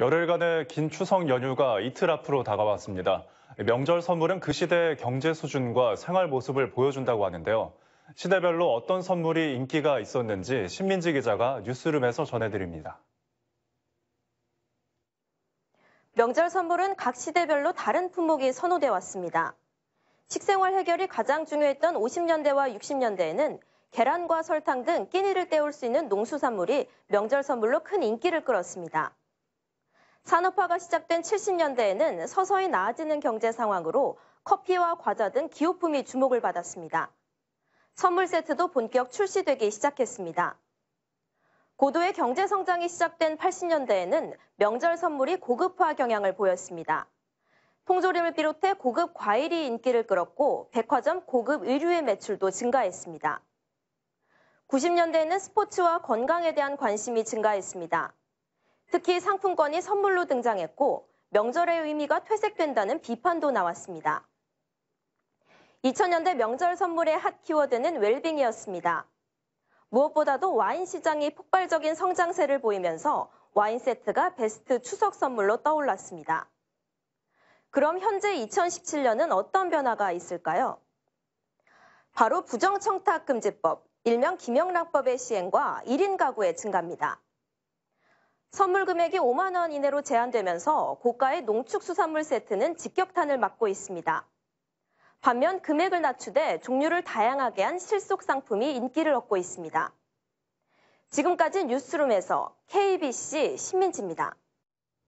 열흘간의 긴 추석 연휴가 이틀 앞으로 다가왔습니다. 명절 선물은 그 시대의 경제 수준과 생활 모습을 보여준다고 하는데요. 시대별로 어떤 선물이 인기가 있었는지 신민지 기자가 뉴스룸에서 전해드립니다. 명절 선물은 각 시대별로 다른 품목이 선호돼 왔습니다. 식생활 해결이 가장 중요했던 50년대와 60년대에는 계란과 설탕 등 끼니를 때울 수 있는 농수산물이 명절 선물로 큰 인기를 끌었습니다. 산업화가 시작된 70년대에는 서서히 나아지는 경제 상황으로 커피와 과자 등 기호품이 주목을 받았습니다. 선물 세트도 본격 출시되기 시작했습니다. 고도의 경제 성장이 시작된 80년대에는 명절 선물이 고급화 경향을 보였습니다. 통조림을 비롯해 고급 과일이 인기를 끌었고 백화점 고급 의류의 매출도 증가했습니다. 90년대에는 스포츠와 건강에 대한 관심이 증가했습니다. 특히 상품권이 선물로 등장했고 명절의 의미가 퇴색된다는 비판도 나왔습니다. 2000년대 명절 선물의 핫 키워드는 웰빙이었습니다. 무엇보다도 와인 시장이 폭발적인 성장세를 보이면서 와인 세트가 베스트 추석 선물로 떠올랐습니다. 그럼 현재 2017년은 어떤 변화가 있을까요? 바로 부정청탁금지법, 일명 김영락법의 시행과 1인 가구의 증가입니다. 선물 금액이 5만 원 이내로 제한되면서 고가의 농축수산물 세트는 직격탄을 맞고 있습니다. 반면 금액을 낮추되 종류를 다양하게 한 실속 상품이 인기를 얻고 있습니다. 지금까지 뉴스룸에서 KBC 신민지입니다.